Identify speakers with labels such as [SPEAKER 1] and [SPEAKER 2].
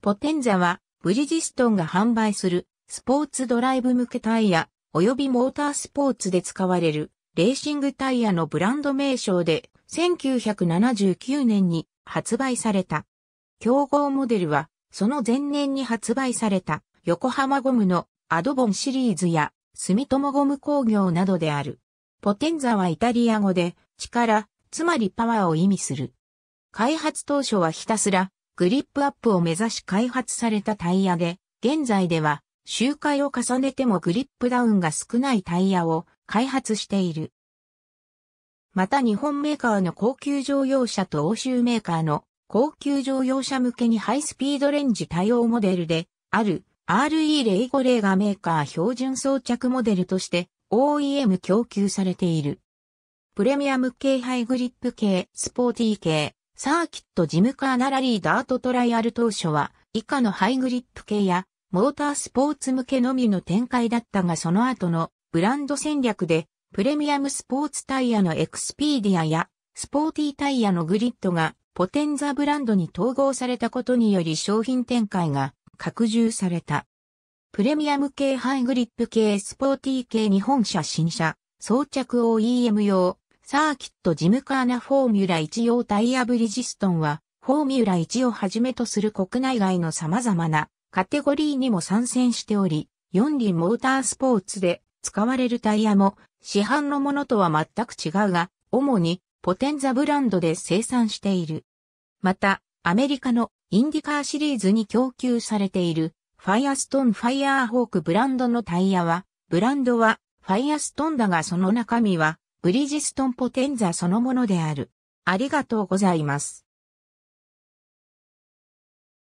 [SPEAKER 1] ポテンザは、ブリヂストンが販売する、スポーツドライブ向けタイヤ、及びモータースポーツで使われる、レーシングタイヤのブランド名称で、1979年に発売された。競合モデルは、その前年に発売された、横浜ゴムのアドボンシリーズや、住友ゴム工業などである。ポテンザはイタリア語で、力、つまりパワーを意味する。開発当初はひたすら、グリップアップを目指し開発されたタイヤで、現在では周回を重ねてもグリップダウンが少ないタイヤを開発している。また日本メーカーの高級乗用車と欧州メーカーの高級乗用車向けにハイスピードレンジ対応モデルである RE050 がメーカー標準装着モデルとして OEM 供給されている。プレミアム系ハイグリップ系、スポーティー系、サーキットジムカーナラリーダートトライアル当初は以下のハイグリップ系やモータースポーツ向けのみの展開だったがその後のブランド戦略でプレミアムスポーツタイヤのエクスピーディアやスポーティータイヤのグリッドがポテンザブランドに統合されたことにより商品展開が拡充された。プレミアム系ハイグリップ系スポーティー系日本車新車装着 OEM 用サーキットジムカーナフォーミュラ1用タイヤブリジストンは、フォーミュラ1をはじめとする国内外の様々なカテゴリーにも参戦しており、四輪モータースポーツで使われるタイヤも市販のものとは全く違うが、主にポテンザブランドで生産している。また、アメリカのインディカーシリーズに供給されているファイアストンファイアーホークブランドのタイヤは、ブランドはファイアストンだがその中身はブリヂストンポテンザそのものである。ありがとうございます。